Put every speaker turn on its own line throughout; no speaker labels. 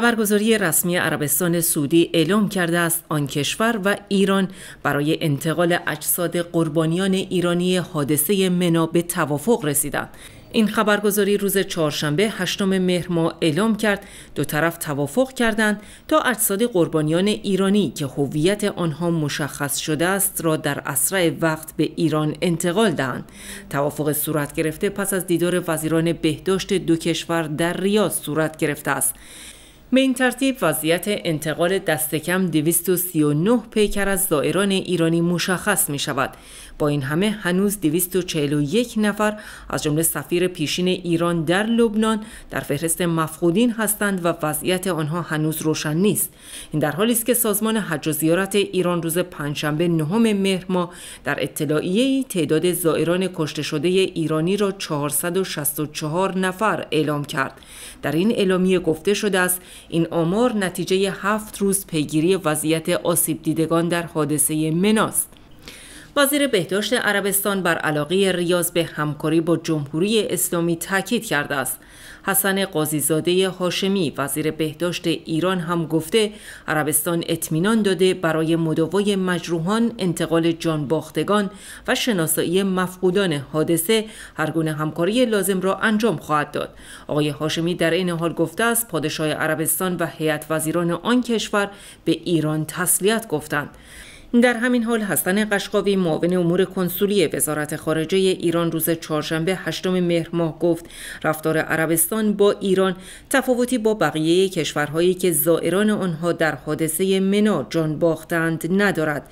خبرگزاری رسمی عربستان سعودی اعلام کرده است آن کشور و ایران برای انتقال اجساد قربانیان ایرانی حادثه منا به توافق رسیدند این خبرگزاری روز چهارشنبه هشتم مهر ما اعلام کرد دو طرف توافق کردند تا اجساد قربانیان ایرانی که هویت آنها مشخص شده است را در اسرع وقت به ایران انتقال دهند توافق صورت گرفته پس از دیدار وزیران بهداشت دو کشور در ریاض صورت گرفته است به این ترتیب وضعیت انتقال دستکم کم 239 پیکر از زائران ایرانی مشخص می شود با این همه هنوز 241 نفر از جمله سفیر پیشین ایران در لبنان در فهرست مفقودین هستند و وضعیت آنها هنوز روشن نیست این در حالی است که سازمان حج و زیارت ایران روز پنجشنبه نهم مهر ماه در اطلاعیه‌ای تعداد زائران کشته شده ایرانی را 464 نفر اعلام کرد در این اعلامیه گفته شده است این آمار نتیجه هفت روز پیگیری وضعیت آسیب دیدگان در حادثه مناست وزیر بهداشت عربستان بر علاقه ریاض به همکاری با جمهوری اسلامی تاکید کرده است. حسن قاضیزاده هاشمی وزیر بهداشت ایران هم گفته عربستان اطمینان داده برای مداوای مجروحان انتقال باختگان و شناسایی مفقودان حادثه هرگونه همکاری لازم را انجام خواهد داد آقای هاشمی در این حال گفته است پادشاه عربستان و هیئت وزیران آن کشور به ایران تسلیت گفتند در همین حال حسن قشقاوی معاون امور کنسولی وزارت خارجه ایران روز چهارشنبه هشتم مهر ماه گفت رفتار عربستان با ایران تفاوتی با بقیه کشورهایی که زائران آنها در حادثه منا جان باختند ندارد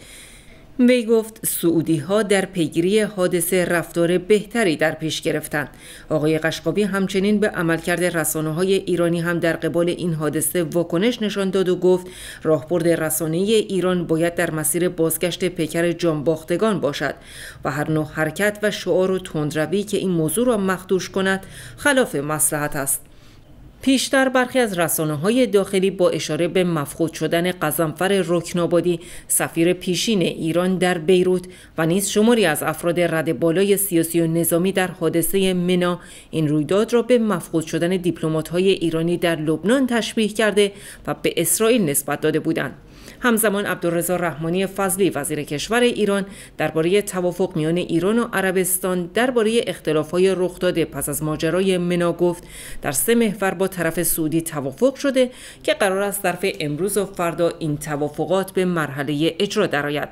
وی گفت سعودی ها در پیگیری حادثه رفتار بهتری در پیش گرفتند. آقای قشقابی همچنین به عملکرد رسانه های ایرانی هم در قبال این حادثه واکنش نشان داد و گفت راهبرد رسانه ایران باید در مسیر بازگشت پیکر جانباختگان باشد و هر نوع حرکت و شعار و تندروی که این موضوع را مخدوش کند خلاف مسلحت است. پیشتر برخی از رسانه های داخلی با اشاره به مفقود شدن قزنفر رکنابادی سفیر پیشین ایران در بیروت و نیز شماری از افراد رد بالای سیاسی و نظامی در حادثه منا این رویداد را به مفقود شدن دیپلمات‌های های ایرانی در لبنان تشبیه کرده و به اسرائیل نسبت داده بودند همزمان عبدالرضا رحمانی فضلی وزیر کشور ایران درباره توافق میان ایران و عربستان درباره اختلافهای رخ داده پس از ماجرای منا گفت در سه محور با طرف سعودی توافق شده که قرار است طرف امروز و فردا این توافقات به مرحله اجرا درآید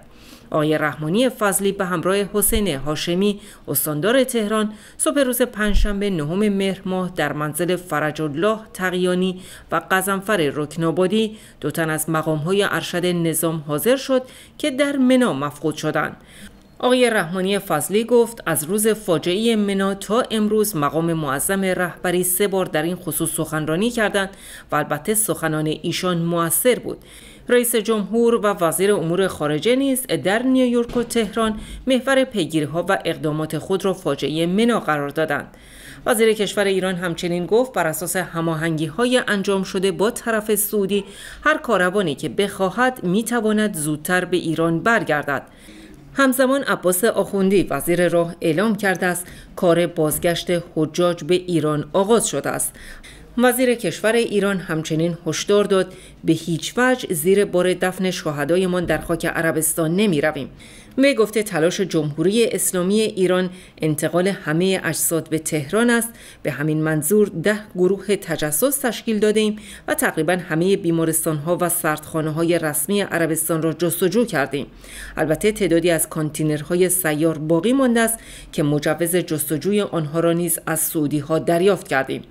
آقای رحمانی فضلی به همراه حسین هاشمی استاندار تهران صبح روز پنجشنبه نهم مهر ماه در منزل فرج الله تقیانی و قزنفر رکنابادی دو تن از های ارشد نظام حاضر شد که در منا مفقود شدند آقای رحمانی فضلی گفت از روز فاجعه منا تا امروز مقام معظم رهبری سه بار در این خصوص سخنرانی کردند و البته سخنان ایشان موثر بود رئیس جمهور و وزیر امور خارجه نیز در نیویورک و تهران محور پیگیری‌ها و اقدامات خود را فاجعه منا قرار دادند. وزیر کشور ایران همچنین گفت بر اساس هماهنگی های انجام شده با طرف سعودی هر کاروانی که بخواهد میتواند زودتر به ایران برگردد. همزمان عباس آخوندی وزیر راه اعلام کرده است کار بازگشت حجاج به ایران آغاز شده است وزیر کشور ایران همچنین هشدار داد به هیچ وجه زیر بار دفن شهدایمان در خاک عربستان نمی رویم. می گفته تلاش جمهوری اسلامی ایران انتقال همه اجساد به تهران است به همین منظور ده گروه تجسس تشکیل دادیم و تقریبا همه بیمارستان ها و سردخانه های رسمی عربستان را جستجو کردیم البته تعدادی از کانتینرهای سیار باقی مانده است که مجوز جستجوی آنها را نیز از سعودی ها دریافت کردیم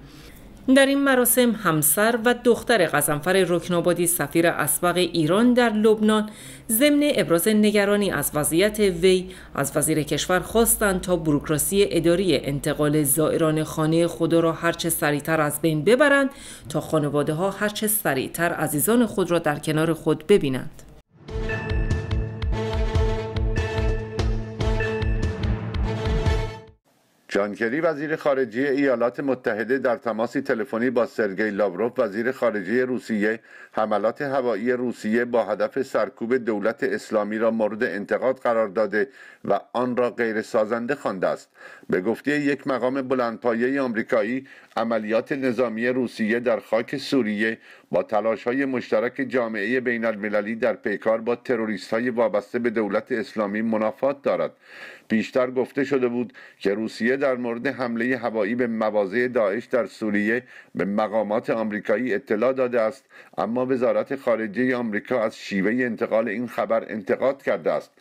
در این مراسم همسر و دختر قزنفر رکنابادی سفیر اسبق ایران در لبنان ضمن ابراز نگرانی از وضعیت وی از وزیر کشور خواستند تا بروکراسی اداری انتقال زائران خانه خود را هرچه سریعتر از بین ببرند تا خانواده ها هرچه سریعتر عزیزان خود را در کنار خود ببینند.
جان وزیر خارجه ایالات متحده در تماسی تلفنی با سرگئی لاوروف وزیر خارجه روسیه حملات هوایی روسیه با هدف سرکوب دولت اسلامی را مورد انتقاد قرار داده و آن را غیر سازنده خوانده است به گفته یک مقام بلندپایه آمریکایی عملیات نظامی روسیه در خاک سوریه با تلاش های مشترک جامعه بین المللی در پیکار با تروریست های وابسته به دولت اسلامی منافات دارد بیشتر گفته شده بود که روسیه در مورد حمله هوایی به مواضع داعش در سوریه به مقامات آمریکایی اطلاع داده است اما وزارت خارجه آمریکا از شیوه انتقال این خبر انتقاد کرده است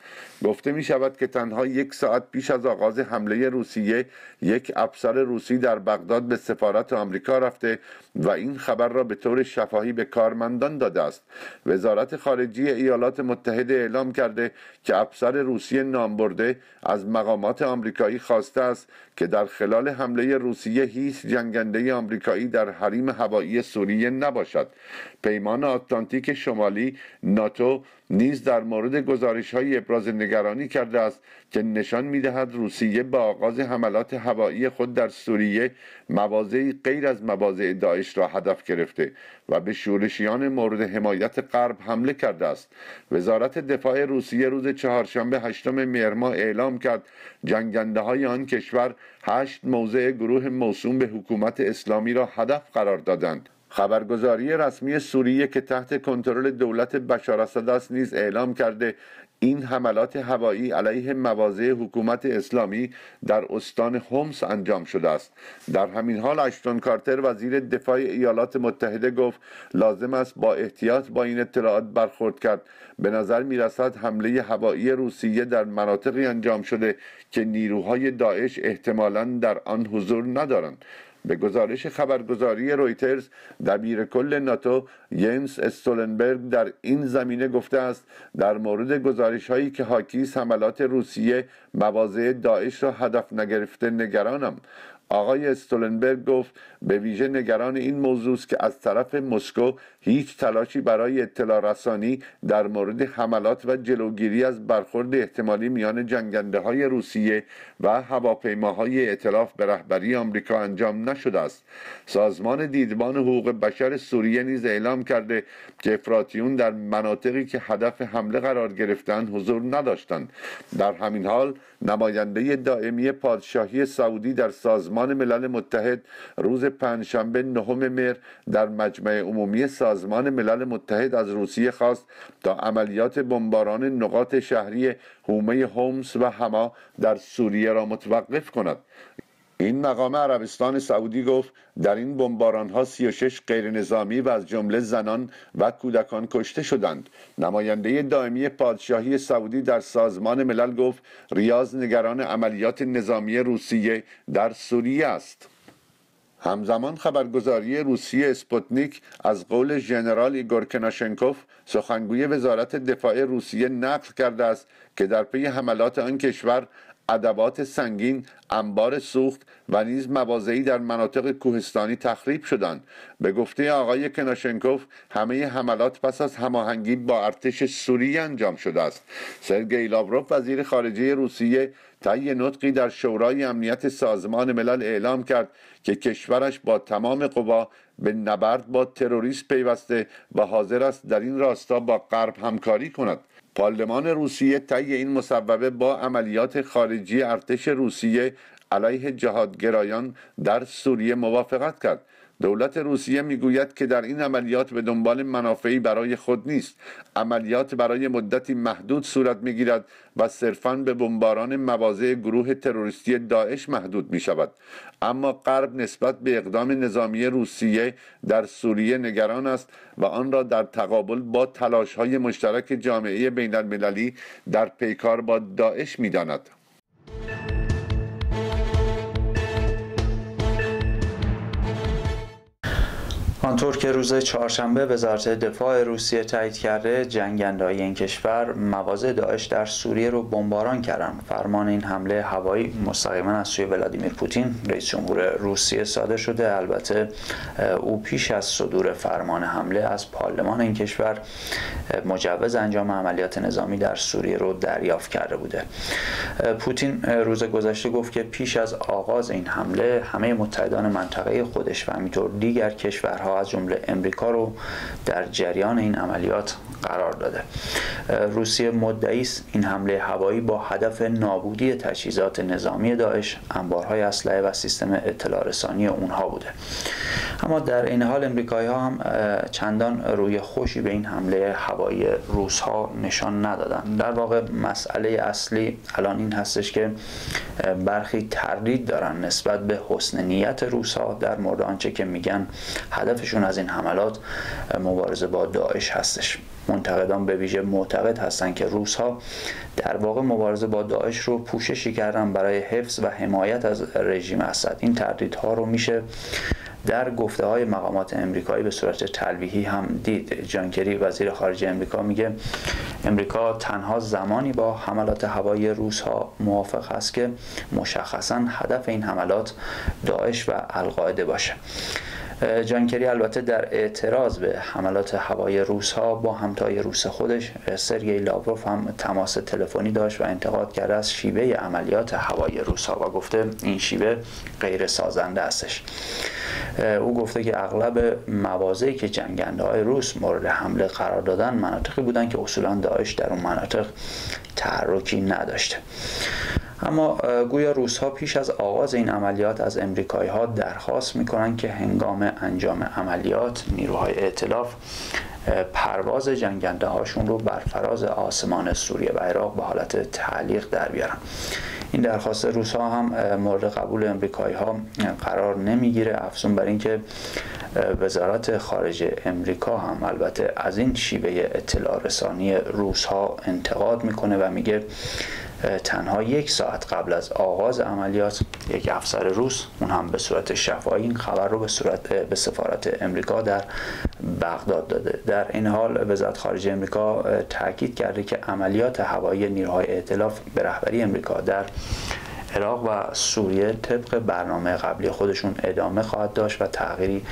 گفته می شود که تنها یک ساعت پیش از آغاز حمله روسیه یک افسر روسی در بغداد به سفارت آمریکا رفته و این خبر را به طور شفاهی به کارمندان داده است وزارت خارجه ایالات متحده اعلام کرده که افسر روسیه نامبرده از مقامات آمریکایی خواسته است که در خلال حمله روسیه هیچ جنگنده آمریکایی در حریم هوایی سوریه نباشد پیمان آتلانتیک شمالی ناتو نیز در مورد گزارش های ابراز نگرانی کرده است که نشان می دهد روسیه با آغاز حملات هوایی خود در سوریه موازه غیر از مواضع داعش را هدف گرفته و به شورشیان مورد حمایت غرب حمله کرده است وزارت دفاع روسیه روز چهارشنبه هشتم مهرماه اعلام کرد جنگنده های آن کشور هشت موضع گروه موسوم به حکومت اسلامی را هدف قرار دادند خبرگزاری رسمی سوریه که تحت کنترل دولت بشار اسد است نیز اعلام کرده این حملات هوایی علیه مواضع حکومت اسلامی در استان هومس انجام شده است در همین حال اشتون کارتر وزیر دفاع ایالات متحده گفت لازم است با احتیاط با این اطلاعات برخورد کرد به نظر می رسد حمله هوایی روسیه در مناطقی انجام شده که نیروهای داعش احتمالا در آن حضور ندارند به گزارش خبرگزاری رویترز دبیر کل ناتو ینس استولنبرگ در این زمینه گفته است در مورد گزارش هایی که حاکی حملات روسیه مواضع داعش را هدف نگرفته نگرانم آقای استولنبرگ گفت به ویژه نگران این موضوع است که از طرف مسکو هیچ تلاشی برای اطلاع رسانی در مورد حملات و جلوگیری از برخورد احتمالی میان جنگنده های روسیه و هواپیماهای اعتلاف به رهبری آمریکا انجام نشده است سازمان دیدبان حقوق بشر سوریه نیز اعلام کرده که افراتیون در مناطقی که هدف حمله قرار گرفتند حضور نداشتند در همین حال نماینده دائمی پادشاهی سعودی در سازمان ملل متحد روز پنجشنبه نهم مهر در مجمع عمومی سازمان ملل متحد از روسیه خواست تا عملیات بمباران نقاط شهری حومه هومس و هما در سوریه را متوقف کند این مقام عربستان سعودی گفت در این بمباران ها 36 غیر نظامی و از جمله زنان و کودکان کشته شدند نماینده دائمی پادشاهی سعودی در سازمان ملل گفت ریاض نگران عملیات نظامی روسیه در سوریه است همزمان خبرگزاری روسیه اسپوتنیک از قول ژنرال ایگور کناشنکوف سخنگوی وزارت دفاع روسیه نقل کرده است که در پی حملات آن کشور ادوات سنگین انبار سوخت و نیز موازعی در مناطق کوهستانی تخریب شدند به گفته آقای کناشنکوف همه حملات پس از هماهنگی با ارتش سوریه انجام شده است سرگئی لاوروف وزیر خارجه روسیه طی نطقی در شورای امنیت سازمان ملل اعلام کرد که کشورش با تمام قوا به نبرد با تروریست پیوسته و حاضر است در این راستا با غرب همکاری کند پارلمان روسیه طی این مصوبه با عملیات خارجی ارتش روسیه علیه جهادگرایان در سوریه موافقت کرد دولت روسیه میگوید که در این عملیات به دنبال منافعی برای خود نیست عملیات برای مدتی محدود صورت میگیرد و صرفا به بمباران مواضع گروه تروریستی داعش محدود می شود اما غرب نسبت به اقدام نظامی روسیه در سوریه نگران است و آن را در تقابل با تلاش های مشترک جامعه بین المللی در پیکار با داعش می آنطور که روز چهارشنبه وزارت
دفاع روسیه تایید کرده جنگندای این کشور مواضع داعش در سوریه رو بمباران کردن فرمان این حمله هوایی مستقیما از سوی ولادیمیر پوتین رئیس جمهور روسیه صادر شده البته او پیش از صدور فرمان حمله از پارلمان این کشور مجوز انجام عملیات نظامی در سوریه رو دریافت کرده بوده پوتین روز گذشته گفت که پیش از آغاز این حمله همه متحدان منطقه خودش و همینطور دیگر کشورها از جمله امریکا رو در جریان این عملیات قرار داده روسیه مدعی است این حمله هوایی با هدف نابودی تجهیزات نظامی داعش انبارهای اسلحه و سیستم اطلاع رسانی اونها بوده اما در این حال امریکایی ها هم چندان روی خوشی به این حمله هوایی روس ها نشان ندادند. در واقع مسئله اصلی الان این هستش که برخی تردید دارن نسبت به حسن نیت روس ها در مورد آنچه که میگن هدفشون از این حملات مبارزه با داعش هستش منتقدان به ویژه معتقد هستند که روس ها در واقع مبارزه با داعش رو پوششی کردن برای حفظ و حمایت از رژیم اسد این ها رو میشه در گفته های مقامات امریکایی به صورت تلویحی هم دید جانکری وزیر خارجه امریکا میگه امریکا تنها زمانی با حملات هوایی روس ها موافق است که مشخصا هدف این حملات داعش و القاعده باشه جانکری البته در اعتراض به حملات هوای روس ها با همتای روس خودش سرگی لاوروف هم تماس تلفنی داشت و انتقاد کرده از شیوه عملیات هوایی روس ها و گفته این شیوه غیر سازنده استش او گفته که اغلب مواضعی که جنگنده های روس مورد حمله قرار دادن مناطقی بودند که اصولا داعش در اون مناطق تحرکی نداشته اما گویا روس ها پیش از آغاز این عملیات از امریکایی ها درخواست میکنن که هنگام انجام عملیات نیروهای اعتلاف پرواز جنگنده هاشون رو بر فراز آسمان سوریه و عراق به حالت تعلیق در بیارن این درخواست روس ها هم مورد قبول امریکایی ها قرار نمیگیره افزون بر اینکه وزارت خارجه امریکا هم البته از این شیوه اطلاع رسانی روس ها انتقاد میکنه و میگه تنها یک ساعت قبل از آغاز عملیات یک افسر روس اون هم به صورت شفایی این خبر رو به صورت به سفارت امریکا در بغداد داده در این حال وزارت خارجه امریکا تاکید کرده که عملیات هوایی نیروهای ائتلاف به رهبری امریکا در عراق و سوریه طبق برنامه قبلی خودشون ادامه خواهد داشت و تغییری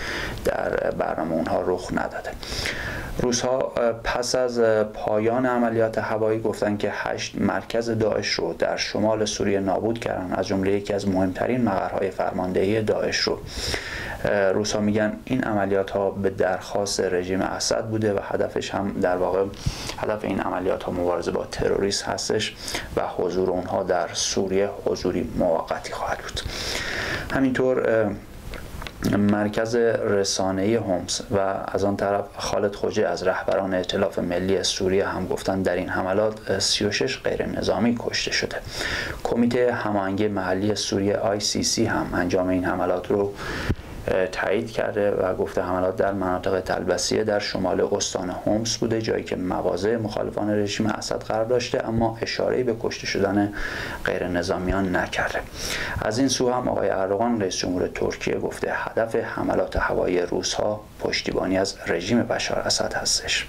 در برنامه اونها رخ نداده ها پس از پایان عملیات هوایی گفتند که هشت مرکز داعش رو در شمال سوریه نابود کردن از جمله یکی از مهمترین مقرهای فرماندهی داعش رو روسا میگن این عملیات ها به درخواست رژیم اسد بوده و هدفش هم در واقع هدف این عملیات ها مبارزه با تروریست هستش و حضور اونها در سوریه حضوری موقتی خواهد بود همینطور مرکز رسانه هومس و از آن طرف خالد خوجه از رهبران اطلاف ملی سوریه هم گفتن در این حملات 36 غیر نظامی کشته شده کمیته هماهنگی محلی سوریه ICC هم انجام این حملات رو تایید کرده و گفته حملات در مناطق تلبسیه در شمال استان هومس بوده جایی که مواضع مخالفان رژیم اسد قرار داشته اما اشاره به کشته شدن غیر نظامیان نکرده از این سو هم آقای اردوغان رئیس جمهور ترکیه گفته هدف حملات هوایی ها پشتیبانی از رژیم بشار اسد هستش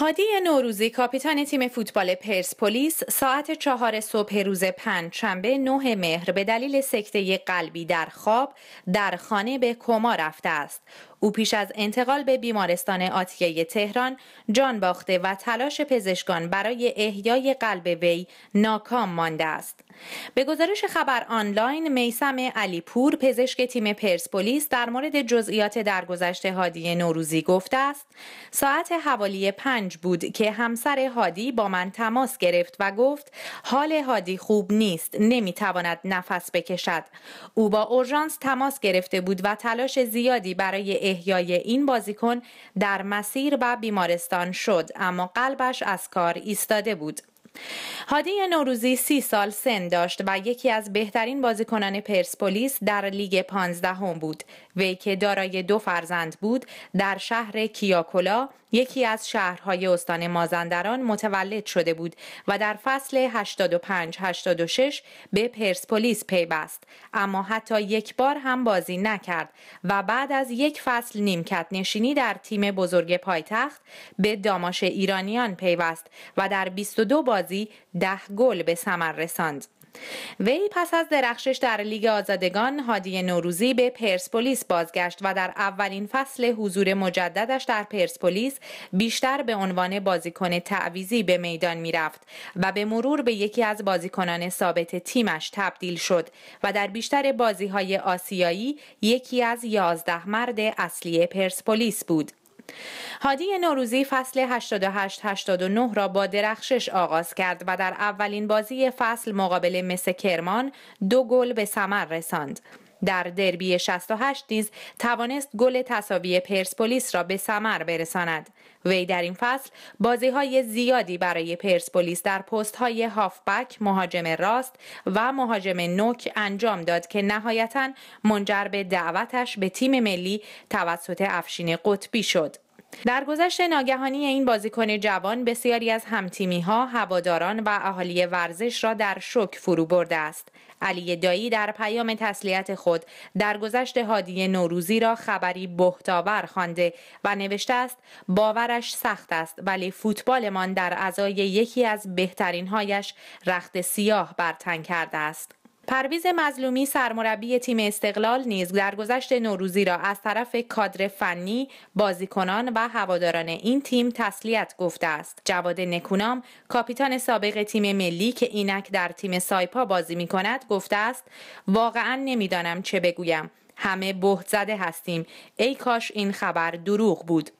هادی نوروزی کاپیتان تیم فوتبال پرسپولیس ساعت چهار صبح روز پنج شنبه 9 مهر به دلیل سکته قلبی در خواب در خانه به کما رفته است. او پیش از انتقال به بیمارستان آتیه تهران جان باخته و تلاش پزشکان برای احیای قلب وی ناکام مانده است. به گزارش خبر آنلاین میسم علیپور پزشک تیم پرسپولیس در مورد جزئیات درگذشت هادی نوروزی گفته است ساعت حوالی پنج بود که همسر هادی با من تماس گرفت و گفت حال هادی خوب نیست نمیتواند نفس بکشد او با اورژانس تماس گرفته بود و تلاش زیادی برای احیای این بازیکن در مسیر و بیمارستان شد اما قلبش از کار ایستاده بود هادی نوروزی سی سال سن داشت و یکی از بهترین بازیکنان پرسپولیس در لیگ پانزدهم بود وی که دارای دو فرزند بود در شهر کیاکولا یکی از شهرهای استان مازندران متولد شده بود و در فصل 85-86 به پرسپولیس پیوست اما حتی یک بار هم بازی نکرد و بعد از یک فصل نیمکت نشینی در تیم بزرگ پایتخت به داماش ایرانیان پیوست و در 22 بازی بازی ده گل به ثمر رساند. وی پس از درخشش در لیگ آزادگان هادی نوروزی به پرسپولیس بازگشت و در اولین فصل حضور مجددش در پرسپولیس بیشتر به عنوان بازیکن تعویزی به میدان میرفت و به مرور به یکی از بازیکنان ثابت تیمش تبدیل شد و در بیشتر بازیهای آسیایی یکی از یازده مرد اصلی پرسپولیس بود. هادی نوروزی فصل 88-89 را با درخشش آغاز کرد و در اولین بازی فصل مقابل مس کرمان دو گل به ثمر رساند. در دربی 68 نیز توانست گل تصاوی پرسپولیس را به ثمر برساند. وی در این فصل بازی های زیادی برای پرسپولیس در پست های هافبک، مهاجم راست و مهاجم نوک انجام داد که نهایتا منجر به دعوتش به تیم ملی توسط افشین قطبی شد. در گذشت ناگهانی این بازیکن جوان بسیاری از همتیمی ها، هواداران و اهالی ورزش را در شک فرو برده است. علی دایی در پیام تسلیت خود در گذشت هادی نوروزی را خبری بهتاور خوانده و نوشته است باورش سخت است ولی فوتبالمان در ازای یکی از بهترین هایش رخت سیاه برتن کرده است. پرویز مظلومی سرمربی تیم استقلال نیز در گذشت نوروزی را از طرف کادر فنی، بازیکنان و هواداران این تیم تسلیت گفته است. جواد نکونام، کاپیتان سابق تیم ملی که اینک در تیم سایپا بازی می کند گفته است: واقعا نمیدانم چه بگویم. همه بهت زده هستیم. ای کاش این خبر دروغ بود.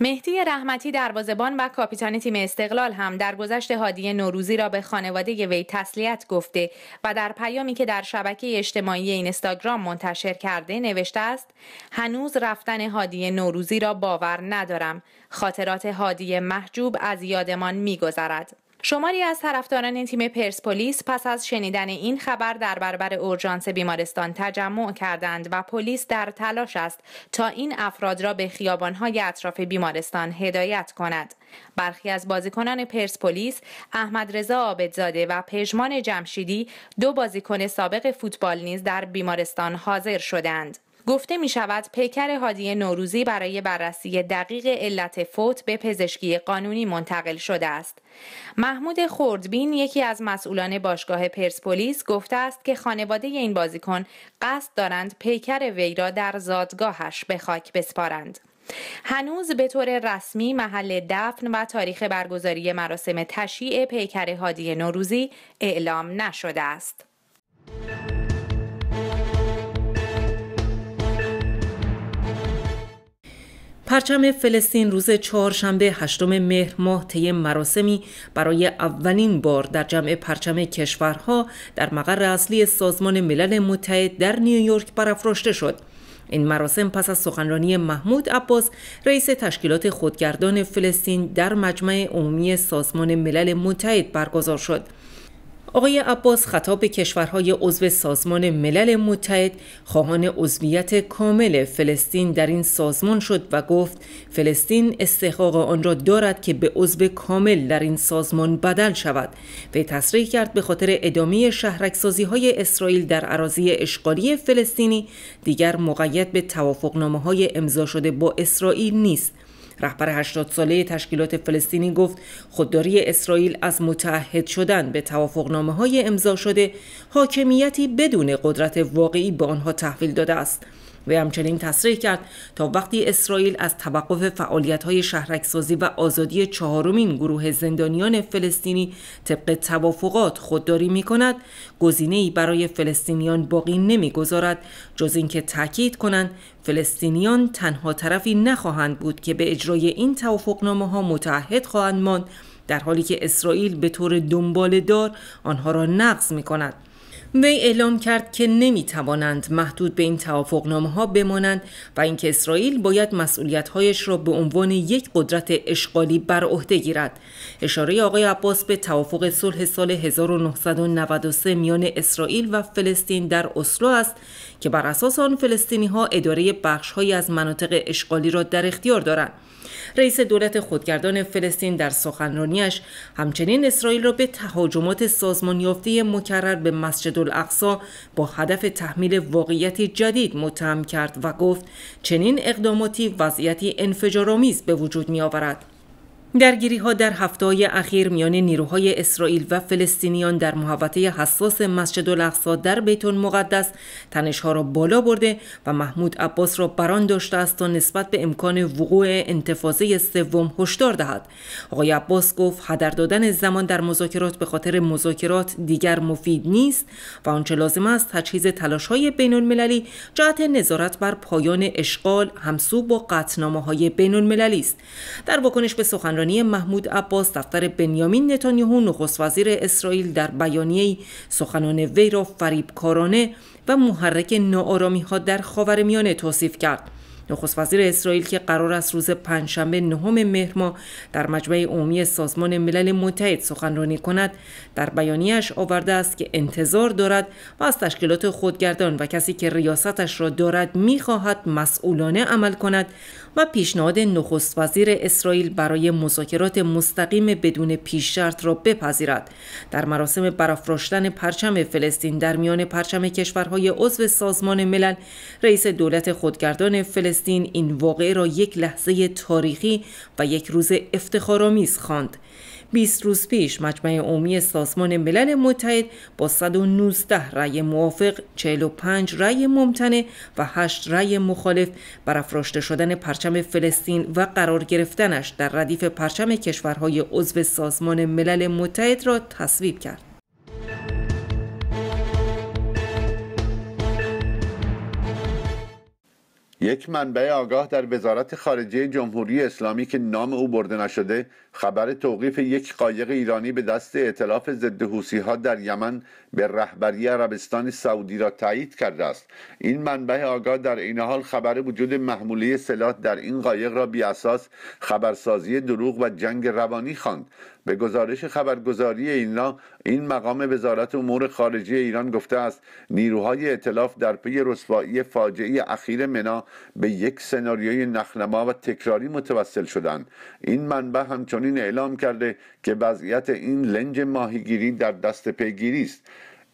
مهدی رحمتی دروازبان و کاپیتان تیم استقلال هم در گذشت هادی نوروزی را به خانواده وی تسلیت گفته و در پیامی که در شبکه اجتماعی اینستاگرام منتشر کرده نوشته است هنوز رفتن هادی نوروزی را باور ندارم خاطرات هادی محجوب از یادمان میگذرد شماری از طرفداران تیم پرسپولیس پس از شنیدن این خبر در برابر اورژانس بیمارستان تجمع کردند و پلیس در تلاش است تا این افراد را به خیابانهای اطراف بیمارستان هدایت کند برخی از بازیکنان پرسپولیس احمد رضا عابدزاده و پژمان جمشیدی دو بازیکن سابق فوتبال نیز در بیمارستان حاضر شدند گفته می شود پیکر هادی نوروزی برای بررسی دقیق علت فوت به پزشکی قانونی منتقل شده است. محمود خوردبین یکی از مسئولان باشگاه پرسپولیس گفته است که خانواده این بازیکن قصد دارند پیکر وی را در زادگاهش به خاک بسپارند. هنوز به طور رسمی محل دفن و تاریخ برگزاری مراسم تشییع پیکر هادی نوروزی اعلام نشده است.
پرچم فلسطین روز چهارشنبه هشتم مهر ماه طی مراسمی برای اولین بار در جمع پرچم کشورها در مقر اصلی سازمان ملل متحد در نیویورک برافراشته شد این مراسم پس از سخنرانی محمود عباس رئیس تشکیلات خودگردان فلسطین در مجمع عمومی سازمان ملل متحد برگزار شد آقای عباس خطاب به کشورهای عضو سازمان ملل متحد خواهان عضویت کامل فلسطین در این سازمان شد و گفت فلسطین استحقاق آن را دارد که به عضو کامل در این سازمان بدل شود و تصریح کرد به خاطر ادامه شهرکسازی های اسرائیل در عراضی اشغالی فلسطینی دیگر مقید به توافقنامه های امضا شده با اسرائیل نیست رهبر 80 ساله تشکیلات فلسطینی گفت خودداری اسرائیل از متعهد شدن به توافقنامه های امضا شده حاکمیتی بدون قدرت واقعی به آنها تحویل داده است وی همچنین تصریح کرد تا وقتی اسرائیل از توقف فعالیت‌های شهرکسازی و آزادی چهارمین گروه زندانیان فلسطینی طبق توافقات خودداری می‌کند، ای برای فلسطینیان باقی نمی‌گذارد جز اینکه تاکید کنند فلسطینیان تنها طرفی نخواهند بود که به اجرای این نامه ها متعهد خواهند ماند در حالی که اسرائیل به طور دنبال دار آنها را نقض می کند. وی اعلام کرد که نمی توانند محدود به این توافقنامه ها بمانند و اینکه اسرائیل باید مسئولیت را به عنوان یک قدرت اشغالی بر عهده گیرد اشاره آقای عباس به توافق صلح سال 1993 میان اسرائیل و فلسطین در اسلو است که بر اساس آن فلسطینی ها اداره بخش از مناطق اشغالی را در اختیار دارند رئیس دولت خودگردان فلسطین در سخنرانیش همچنین اسرائیل را به تهاجمات سازمان یافته مکرر به مسجد الاقصا با هدف تحمیل واقعیت جدید متهم کرد و گفت چنین اقداماتی وضعیتی انفجارآمیز به وجود می آورد. درگیری ها در هفته های اخیر میان نیروهای اسرائیل و فلسطینیان در محوطه حساس مسجد الاقصا در بیت المقدس تنش ها را بالا برده و محمود عباس را بران داشته است تا نسبت به امکان وقوع انتفاضه سوم هشدار دهد آقای عباس گفت هدر دادن زمان در مذاکرات به خاطر مذاکرات دیگر مفید نیست و آنچه لازم است تجهیز تلاش های بین المللی جهت نظارت بر پایان اشغال همسو با قطنامه های بین المللی است در واکنش به سخنرانی سخنرانی محمود عباس دفتر بنیامین نتانیاهو نخست وزیر اسرائیل در بیانیه‌ای سخنان وی را فریبکارانه و محرک ناآرامی ها در میانه توصیف کرد نخست وزیر اسرائیل که قرار است روز پنجشنبه نهم مهر در مجمع عمومی سازمان ملل متحد سخنرانی کند در بیانیه‌اش آورده است که انتظار دارد و از تشکیلات خودگردان و کسی که ریاستش را دارد میخواهد مسئولانه عمل کند و پیشنهاد نخست وزیر اسرائیل برای مذاکرات مستقیم بدون پیششرط را بپذیرد در مراسم برافراشتن پرچم فلسطین در میان پرچم کشورهای عضو سازمان ملل رئیس دولت خودگردان فلسطین این واقعه را یک لحظه تاریخی و یک روز افتخارآمیز خواند 20 روز پیش مجمع عمومی سازمان ملل متحد با 119 رأی موافق، 45 رأی ممتنع و 8 رأی مخالف برافراشته شدن پرچم فلسطین و قرار گرفتنش در ردیف پرچم کشورهای عضو سازمان ملل متحد را تصویب کرد.
یک منبع آگاه در وزارت خارجه جمهوری اسلامی که نام او برده نشده خبر توقیف یک قایق ایرانی به دست اعتلاف ضد ها در یمن به رهبری عربستان سعودی را تایید کرده است این منبع آگاه در این حال خبر وجود محموله سلاح در این قایق را بیاساس خبرسازی دروغ و جنگ روانی خواند به گزارش خبرگزاری اینا این مقام وزارت امور خارجه ایران گفته است نیروهای اطلاف در پی رسوایی فاجعه اخیر منا به یک سناریوی نخنما و تکراری متوسل شدند این منبع همچنین اعلام کرده که وضعیت این لنج ماهیگیری در دست پیگیری است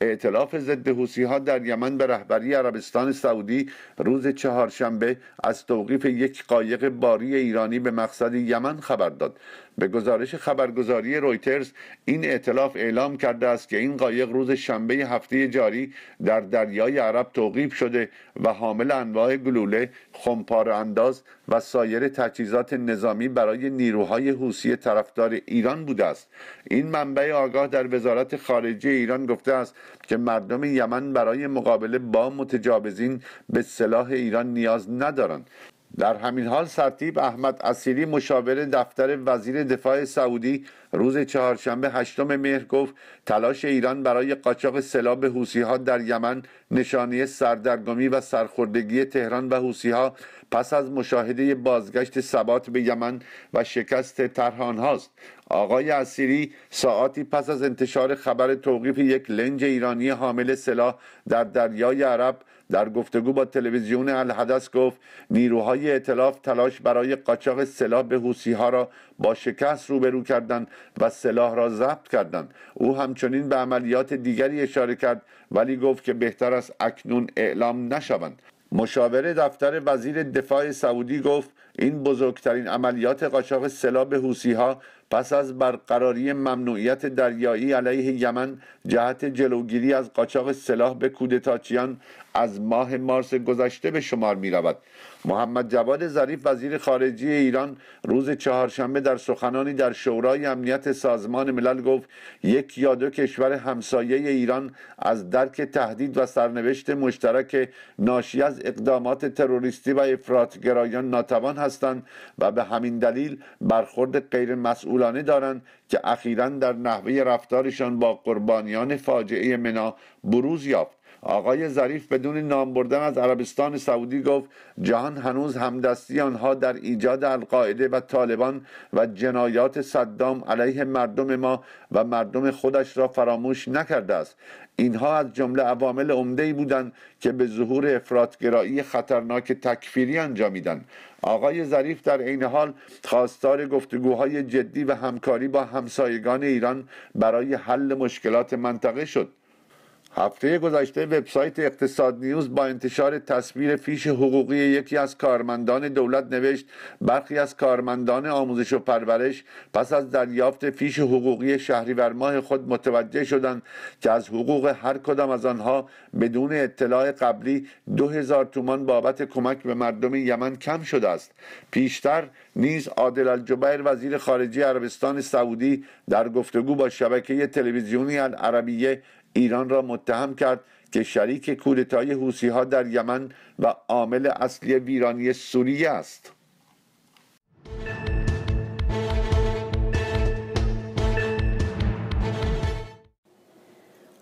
اعتلاف ضد حوسی ها در یمن به رهبری عربستان سعودی روز چهارشنبه از توقیف یک قایق باری ایرانی به مقصد یمن خبر داد به گزارش خبرگزاری رویترز این اعتلاف اعلام کرده است که این قایق روز شنبه هفته جاری در دریای عرب توقیف شده و حامل انواع گلوله، خمپار انداز و سایر تجهیزات نظامی برای نیروهای حوسی طرفدار ایران بوده است. این منبع آگاه در وزارت خارجه ایران گفته است که مردم یمن برای مقابله با متجاوزین به سلاح ایران نیاز ندارند. در همین حال سرتیب احمد اسیری مشاور دفتر وزیر دفاع سعودی روز چهارشنبه هشتم مهر گفت تلاش ایران برای قاچاق سلاح به ها در یمن نشانه سردرگمی و سرخوردگی تهران و ها پس از مشاهده بازگشت ثبات به یمن و شکست طرح آنهاست آقای اسیری ساعتی پس از انتشار خبر توقیف یک لنج ایرانی حامل سلاح در دریای عرب در گفتگو با تلویزیون الحدث گفت نیروهای اطلاف تلاش برای قاچاق سلاح به حوسی ها را با شکست روبرو کردند و سلاح را ضبط کردند او همچنین به عملیات دیگری اشاره کرد ولی گفت که بهتر است اکنون اعلام نشوند مشاور دفتر وزیر دفاع سعودی گفت این بزرگترین عملیات قاچاق سلاح به حوسی ها پس از برقراری ممنوعیت دریایی علیه یمن جهت جلوگیری از قاچاق سلاح به کودتاچیان از ماه مارس گذشته به شمار می رود محمد جواد ظریف وزیر خارجه ایران روز چهارشنبه در سخنانی در شورای امنیت سازمان ملل گفت یک یا دو کشور همسایه ایران از درک تهدید و سرنوشت مشترک ناشی از اقدامات تروریستی و افراطگرایان ناتوان هستند و به همین دلیل برخورد مسئول. مسئولانه دارند که اخیرا در نحوه رفتارشان با قربانیان فاجعه منا بروز یافت آقای ظریف بدون نام بردن از عربستان سعودی گفت جهان هنوز همدستی آنها در ایجاد القاعده و طالبان و جنایات صدام علیه مردم ما و مردم خودش را فراموش نکرده است اینها از جمله عوامل عمده بودند که به ظهور گرایی خطرناک تکفیری انجامیدند آقای ظریف در عین حال خواستار گفتگوهای جدی و همکاری با همسایگان ایران برای حل مشکلات منطقه شد هفته گذشته وبسایت اقتصاد نیوز با انتشار تصویر فیش حقوقی یکی از کارمندان دولت نوشت برخی از کارمندان آموزش و پرورش پس از دریافت فیش حقوقی شهریور ماه خود متوجه شدند که از حقوق هر کدام از آنها بدون اطلاع قبلی هزار تومان بابت کمک به مردم یمن کم شده است پیشتر نیز عادل الجبیر وزیر خارجه عربستان سعودی در گفتگو با شبکه تلویزیونی العربیه ایران را متهم کرد که شریک کودتای حوسی ها در یمن و عامل اصلی ویرانی سوریه است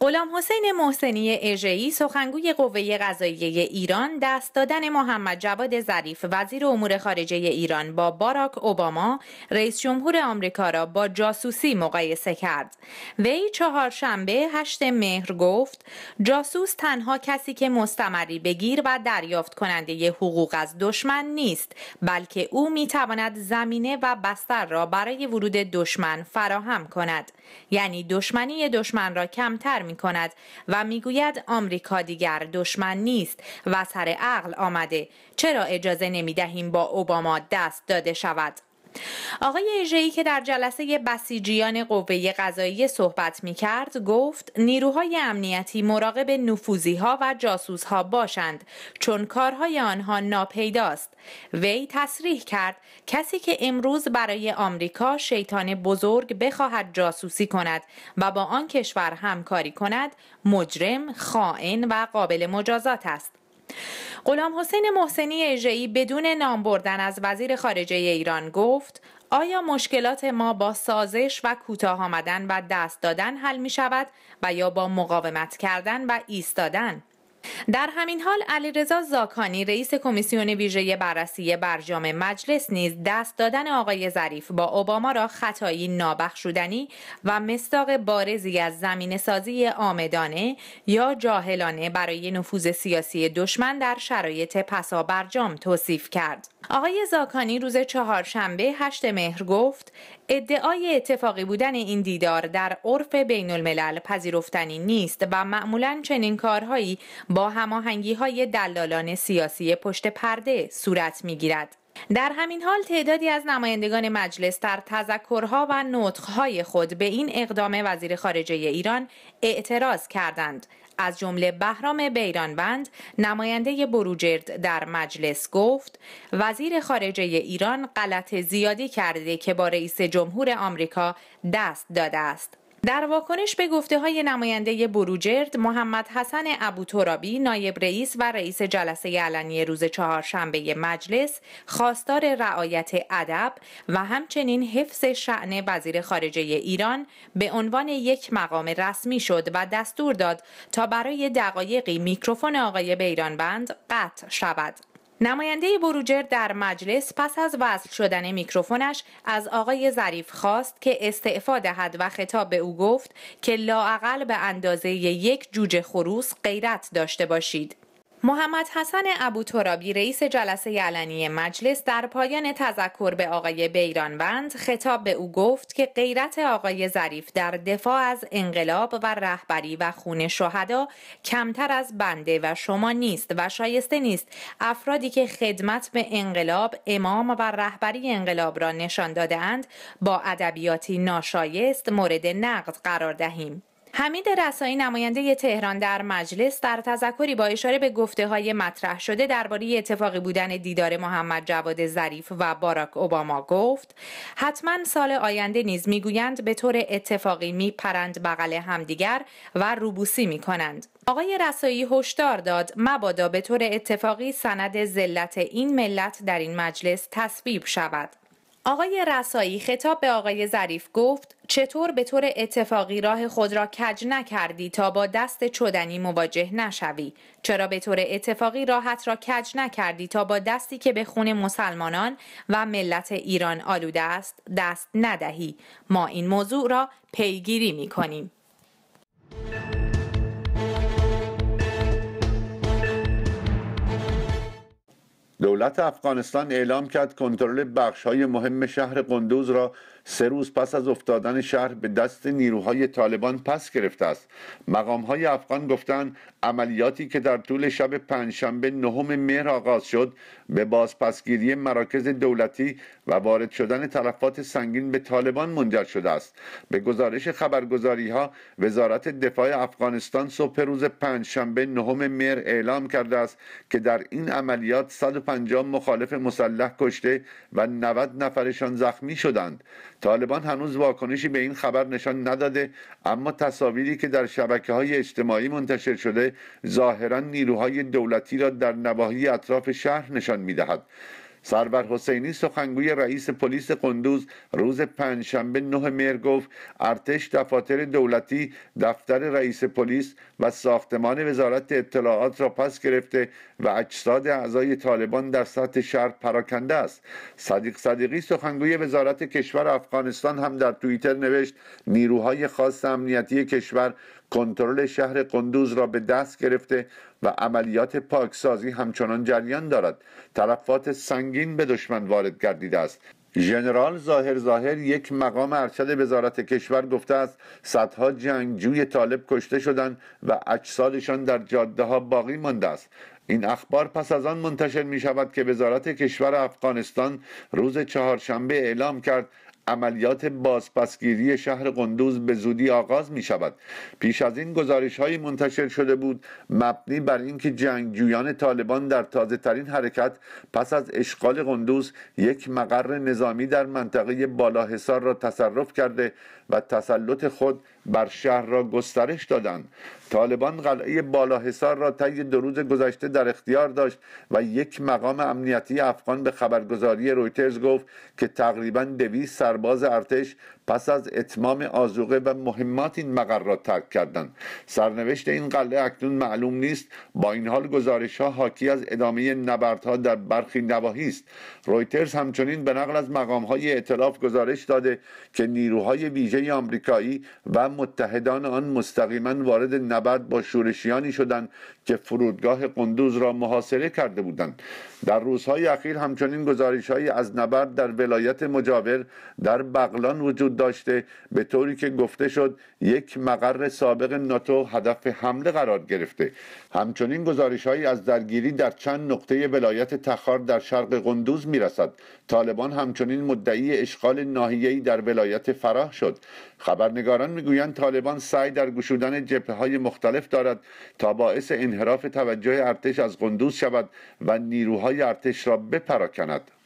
غلام حسین محسنی اژه‌ای سخنگوی قوه قضاییه ایران دست دادن محمد جواد ظریف وزیر امور خارجه ایران با باراک اوباما رئیس جمهور آمریکا را با جاسوسی مقایسه کرد. وی چهارشنبه هشت مهر گفت جاسوس تنها کسی که مستمری بگیر و دریافت کننده ی حقوق از دشمن نیست بلکه او میتواند زمینه و بستر را برای ورود دشمن فراهم کند یعنی دشمنی دشمن را کمتر می کند و میگوید آمریکا دیگر دشمن نیست و سر عقل آمده چرا اجازه نمی دهیم با اوباما دست داده شود آقای اژه‌ای که در جلسه بسیجیان قوه قضایی صحبت می کرد گفت نیروهای امنیتی مراقب نفوزی ها و جاسوس ها باشند چون کارهای آنها ناپیداست وی تصریح کرد کسی که امروز برای آمریکا شیطان بزرگ بخواهد جاسوسی کند و با آن کشور همکاری کند مجرم خائن و قابل مجازات است غلام حسین محسنی اژه‌ای بدون نام بردن از وزیر خارجه ایران گفت آیا مشکلات ما با سازش و کوتاه آمدن و دست دادن حل می شود و یا با مقاومت کردن و ایستادن در همین حال علیرضا زاکانی رئیس کمیسیون ویژه بررسی برجام مجلس نیز دست دادن آقای ظریف با اوباما را خطایی نابخشودنی و مستاق بارزی از زمین سازی آمدانه یا جاهلانه برای نفوذ سیاسی دشمن در شرایط پسا برجام توصیف کرد. آقای زاکانی روز چهارشنبه هشت مهر گفت ادعای اتفاقی بودن این دیدار در عرف بین الملل پذیرفتنی نیست و معمولا چنین کارهایی با هماهنگی های دلالان سیاسی پشت پرده صورت می گیرد. در همین حال تعدادی از نمایندگان مجلس در تذکرها و نطقهای خود به این اقدام وزیر خارجه ایران اعتراض کردند از جمله بهرام بیرانوند نماینده بروجرد در مجلس گفت وزیر خارجه ایران غلط زیادی کرده که با رئیس جمهور آمریکا دست داده است در واکنش به گفته های نماینده بروجرد محمد حسن ترابی، نایب رئیس و رئیس جلسه علنی روز چهارشنبه مجلس خواستار رعایت ادب و همچنین حفظ شعن وزیر خارجه ایران به عنوان یک مقام رسمی شد و دستور داد تا برای دقایقی میکروفون آقای بیرانبند قطع شود نماینده بروجر در مجلس پس از وصل شدن میکروفونش از آقای ظریف خواست که استعفا دهد و خطاب به او گفت که لاعقل به اندازه یک جوجه خروس غیرت داشته باشید. محمد حسن ابو ترابی رئیس جلسه علنی مجلس در پایان تذکر به آقای بیرانوند خطاب به او گفت که غیرت آقای ظریف در دفاع از انقلاب و رهبری و خون شهدا کمتر از بنده و شما نیست و شایسته نیست افرادی که خدمت به انقلاب امام و رهبری انقلاب را نشان دادهاند با ادبیاتی ناشایست مورد نقد قرار دهیم حمید رسایی نماینده تهران در مجلس در تذکری با اشاره به گفته های مطرح شده درباره اتفاقی بودن دیدار محمد جواد ظریف و باراک اوباما گفت حتما سال آینده نیز میگویند به طور اتفاقی میپرند بغل همدیگر و روبوسی میکنند آقای رسایی هشدار داد مبادا به طور اتفاقی سند ذلت این ملت در این مجلس تصویب شود آقای رسایی خطاب به آقای ظریف گفت چطور به طور اتفاقی راه خود را کج نکردی تا با دست چدنی مواجه نشوی چرا به طور اتفاقی راحت را کج نکردی تا با دستی که به خون مسلمانان و ملت ایران آلوده است دست ندهی ما این موضوع را پیگیری می
دولت افغانستان اعلام کرد کنترل بخش های مهم شهر قندوز را سه روز پس از افتادن شهر به دست نیروهای طالبان پس گرفته است مقام های افغان گفتند عملیاتی که در طول شب پنجشنبه نهم مهر آغاز شد به بازپسگیری مراکز دولتی و وارد شدن تلفات سنگین به طالبان منجر شده است به گزارش خبرگزاری ها وزارت دفاع افغانستان صبح روز پنجشنبه نهم مهر اعلام کرده است که در این عملیات 150 مخالف مسلح کشته و 90 نفرشان زخمی شدند طالبان هنوز واکنشی به این خبر نشان نداده اما تصاویری که در شبکه های اجتماعی منتشر شده ظاهرا نیروهای دولتی را در نواحی اطراف شهر نشان میدهد سرور حسینی سخنگوی رئیس پلیس قندوز روز پنجشنبه نه مهر گفت ارتش دفاتر دولتی دفتر رئیس پلیس و ساختمان وزارت اطلاعات را پس گرفته و اجساد اعضای طالبان در سطح شهر پراکنده است صدیق صدیقی سخنگوی وزارت کشور افغانستان هم در توییتر نوشت نیروهای خاص امنیتی کشور کنترل شهر قندوز را به دست گرفته و عملیات پاکسازی همچنان جریان دارد تلفات سنگین به دشمن وارد گردیده است ژنرال ظاهر ظاهر یک مقام ارشد وزارت کشور گفته است صدها جنگجوی طالب کشته شدند و اجسادشان در جاده ها باقی مانده است این اخبار پس از آن منتشر می شود که وزارت کشور افغانستان روز چهارشنبه اعلام کرد عملیات بازپسگیری شهر قندوز به زودی آغاز می شود پیش از این گزارش های منتشر شده بود مبنی بر اینکه جنگجویان طالبان در تازه ترین حرکت پس از اشغال قندوز یک مقر نظامی در منطقه بالاحصار را تصرف کرده و تسلط خود بر شهر را گسترش دادند طالبان قلعه بالاحصار را طی دو روز گذشته در اختیار داشت و یک مقام امنیتی افغان به خبرگزاری رویترز گفت که تقریبا دویست سرباز ارتش پس از اتمام آزوقه و مهمات این مقر را ترک کردند سرنوشت این قلعه اکنون معلوم نیست با این حال گزارش ها حاکی از ادامه نبردها در برخی نواحی است رویترز همچنین به نقل از مقام های اعتلاف گزارش داده که نیروهای ویژه آمریکایی و متحدان آن مستقیما وارد نبرد با شورشیانی شدند که فرودگاه قندوز را محاصره کرده بودند در روزهای اخیر همچنین گزارشهایی از نبرد در ولایت مجاور در بغلان وجود داشته به طوری که گفته شد یک مقر سابق ناتو هدف حمله قرار گرفته همچنین گزارشهایی از درگیری در چند نقطه ولایت تخار در شرق قندوز میرسد طالبان همچنین مدعی اشغال ناحیه‌ای در ولایت فراه شد خبرنگاران میگویند طالبان سعی در گشودن جبهه های مختلف دارد تا باعث انحراف توجه ارتش از قندوز شود و نیروهای ارتش را بپراکند